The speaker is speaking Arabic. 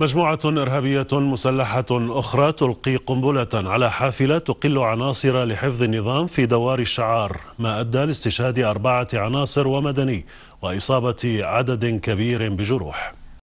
مجموعة إرهابية مسلحة أخرى تلقي قنبلة على حافلة تقل عناصر لحفظ النظام في دوار الشعار ما أدى لاستشهاد أربعة عناصر ومدني وإصابة عدد كبير بجروح